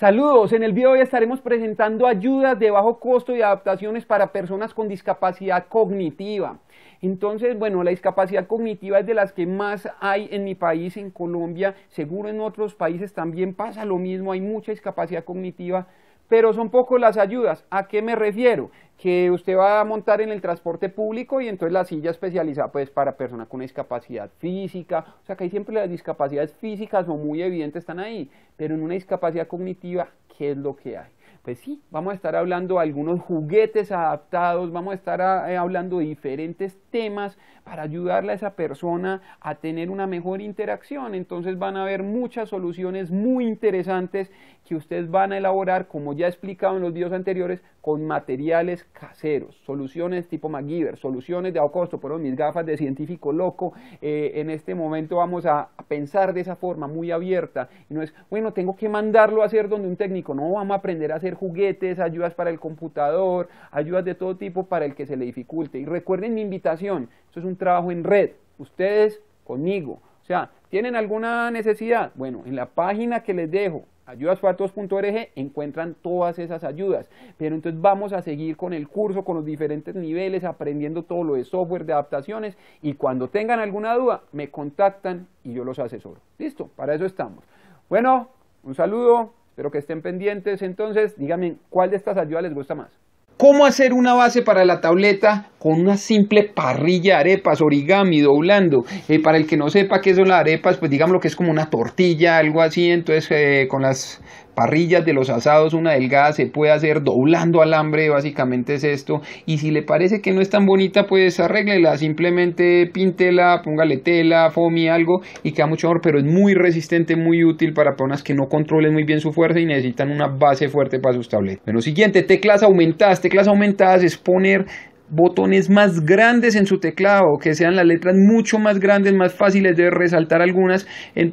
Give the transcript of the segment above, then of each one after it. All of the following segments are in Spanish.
Saludos, en el video de hoy estaremos presentando ayudas de bajo costo y adaptaciones para personas con discapacidad cognitiva. Entonces, bueno, la discapacidad cognitiva es de las que más hay en mi país, en Colombia, seguro en otros países también pasa lo mismo, hay mucha discapacidad cognitiva, pero son pocos las ayudas. ¿A qué me refiero? Que usted va a montar en el transporte público y entonces la silla especializada pues para personas con discapacidad física, o sea que hay siempre las discapacidades físicas son muy evidentes, están ahí, pero en una discapacidad cognitiva, ¿qué es lo que hay? Pues sí, vamos a estar hablando de algunos juguetes adaptados, vamos a estar ah, eh, hablando de diferentes temas para ayudarle a esa persona a tener una mejor interacción. Entonces van a haber muchas soluciones muy interesantes que ustedes van a elaborar, como ya he explicado en los videos anteriores, con materiales caseros, soluciones tipo MacGyver, soluciones de costo, por mis gafas de científico loco, eh, en este momento vamos a, pensar de esa forma muy abierta, y no es, bueno, tengo que mandarlo a hacer donde un técnico, no, vamos a aprender a hacer juguetes, ayudas para el computador, ayudas de todo tipo para el que se le dificulte. Y recuerden mi invitación, esto es un trabajo en red, ustedes conmigo. O sea, ¿tienen alguna necesidad? Bueno, en la página que les dejo, ayudasfatos.org, encuentran todas esas ayudas. Pero entonces vamos a seguir con el curso, con los diferentes niveles, aprendiendo todo lo de software, de adaptaciones y cuando tengan alguna duda me contactan y yo los asesoro. Listo, para eso estamos. Bueno, un saludo. Espero que estén pendientes. Entonces, díganme, ¿cuál de estas ayudas les gusta más? ¿Cómo hacer una base para la tableta con una simple parrilla arepas, origami, doblando? Eh, para el que no sepa qué son las arepas, pues digamos que es como una tortilla, algo así. Entonces, eh, con las parrillas de los asados, una delgada se puede hacer doblando alambre, básicamente es esto. Y si le parece que no es tan bonita, pues arréglela, simplemente píntela, póngale tela, foamy, algo y queda mucho mejor, pero es muy resistente, muy útil para personas que no controlen muy bien su fuerza y necesitan una base fuerte para sus tabletas. Bueno, siguiente, teclas aumentadas. Teclas aumentadas es poner botones más grandes en su teclado, que sean las letras mucho más grandes, más fáciles de resaltar algunas,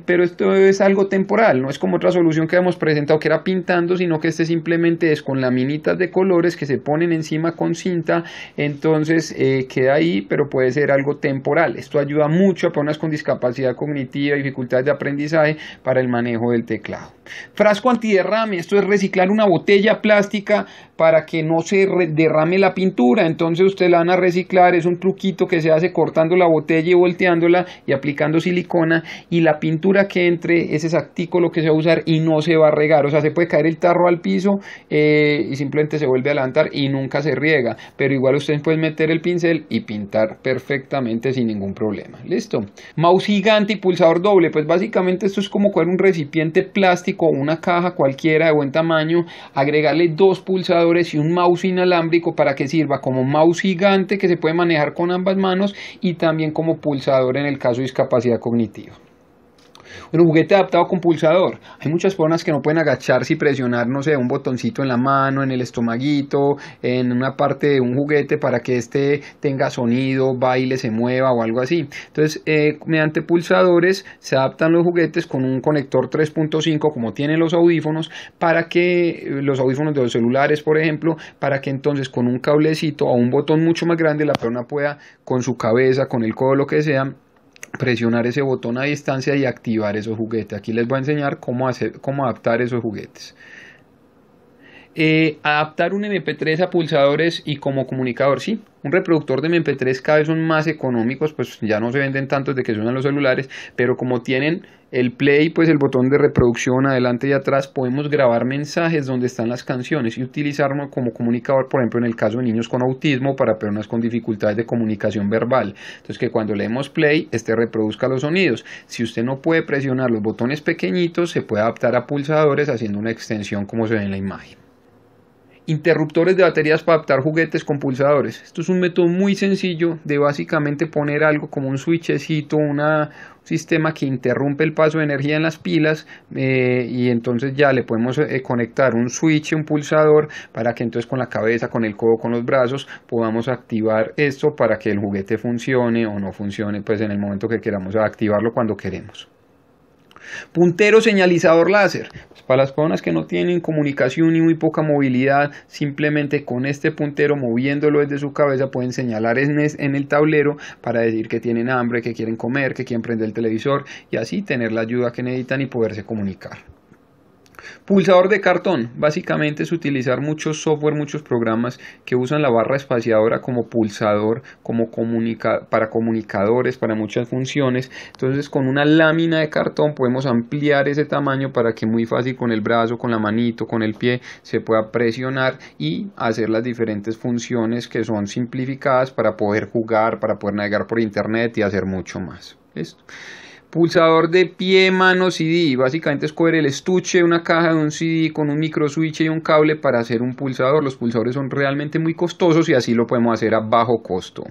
pero esto es algo temporal, no es como otra solución que hemos presentado que era pintando, sino que este simplemente es con laminitas de colores que se ponen encima con cinta, entonces eh, queda ahí, pero puede ser algo temporal. Esto ayuda mucho a personas con discapacidad cognitiva, dificultades de aprendizaje para el manejo del teclado. Frasco antiderrame, esto es reciclar una botella plástica para que no se derrame la pintura, entonces usted la van a reciclar, es un truquito que se hace cortando la botella y volteándola y aplicando silicona y la pintura que entre es exactico lo que se va a usar y no se va a regar, o sea, se puede caer el tarro al piso eh, y simplemente se vuelve a levantar y nunca se riega, pero igual usted pueden meter el pincel y pintar perfectamente sin ningún problema, listo. Mouse gigante y pulsador doble, pues básicamente esto es como coger un recipiente plástico una caja cualquiera de buen tamaño, agregarle dos pulsadores y un mouse inalámbrico para que sirva como mouse gigante que se puede manejar con ambas manos y también como pulsador en el caso de discapacidad cognitiva. Un juguete adaptado con pulsador. Hay muchas personas que no pueden agacharse y presionar, no sé, un botoncito en la mano, en el estomaguito, en una parte de un juguete para que éste tenga sonido, baile, se mueva o algo así. Entonces, eh, mediante pulsadores se adaptan los juguetes con un conector 3.5 como tienen los audífonos para que eh, los audífonos de los celulares, por ejemplo, para que entonces con un cablecito o un botón mucho más grande la persona pueda con su cabeza, con el codo, lo que sea, presionar ese botón a distancia y activar esos juguetes. Aquí les voy a enseñar cómo, hacer, cómo adaptar esos juguetes. Eh, adaptar un MP3 a pulsadores y como comunicador, sí, un reproductor de MP3 cada vez son más económicos, pues ya no se venden tantos de que suenan los celulares, pero como tienen el play, pues el botón de reproducción adelante y atrás, podemos grabar mensajes donde están las canciones y utilizarlo como comunicador, por ejemplo, en el caso de niños con autismo para personas con dificultades de comunicación verbal. Entonces, que cuando leemos play, este reproduzca los sonidos. Si usted no puede presionar los botones pequeñitos, se puede adaptar a pulsadores haciendo una extensión como se ve en la imagen interruptores de baterías para adaptar juguetes con pulsadores. Esto es un método muy sencillo de básicamente poner algo como un switchecito, una, un sistema que interrumpe el paso de energía en las pilas eh, y entonces ya le podemos eh, conectar un switch, un pulsador para que entonces con la cabeza, con el codo, con los brazos podamos activar esto para que el juguete funcione o no funcione pues en el momento que queramos activarlo cuando queremos. Puntero señalizador láser. Pues, para las personas que no tienen comunicación y muy poca movilidad, simplemente con este puntero moviéndolo desde su cabeza pueden señalar en el tablero para decir que tienen hambre, que quieren comer, que quieren prender el televisor y así tener la ayuda que necesitan y poderse comunicar. Pulsador de cartón, básicamente es utilizar muchos software, muchos programas que usan la barra espaciadora como pulsador, como para comunicadores, para muchas funciones. Entonces con una lámina de cartón podemos ampliar ese tamaño para que muy fácil con el brazo, con la manito, con el pie se pueda presionar y hacer las diferentes funciones que son simplificadas para poder jugar, para poder navegar por internet y hacer mucho más. Pulsador de pie, mano, CD. Básicamente es coger el estuche, una caja de un CD con un micro switch y un cable para hacer un pulsador. Los pulsadores son realmente muy costosos y así lo podemos hacer a bajo costo.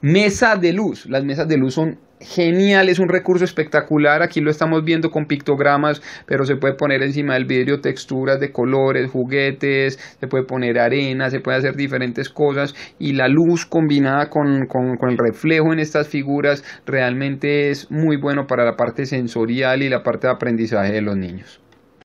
Mesa de luz. Las mesas de luz son genial, es un recurso espectacular. Aquí lo estamos viendo con pictogramas, pero se puede poner encima del vidrio texturas de colores, juguetes, se puede poner arena, se puede hacer diferentes cosas. Y la luz combinada con, con el reflejo en estas figuras realmente es muy bueno para la parte sensorial y la parte de aprendizaje de los niños.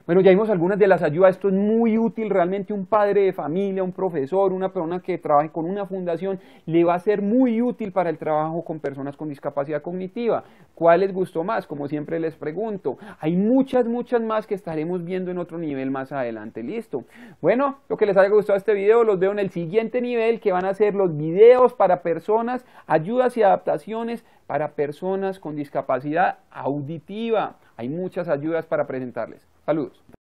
Bueno, ya vimos algunas de las ayudas. Esto es muy útil. Realmente un padre de familia, un profesor, una persona que trabaje con una fundación, le va a ser muy útil para el trabajo con personas con discapacidad cognitiva. ¿Cuál les gustó más? Como siempre les pregunto. Hay muchas, muchas más que estaremos viendo en otro nivel más adelante. Listo. Bueno, lo que les haya gustado este video, los veo en el siguiente nivel que van a ser los videos para personas, ayudas y adaptaciones para personas con discapacidad auditiva. Hay muchas ayudas para presentarles. الوز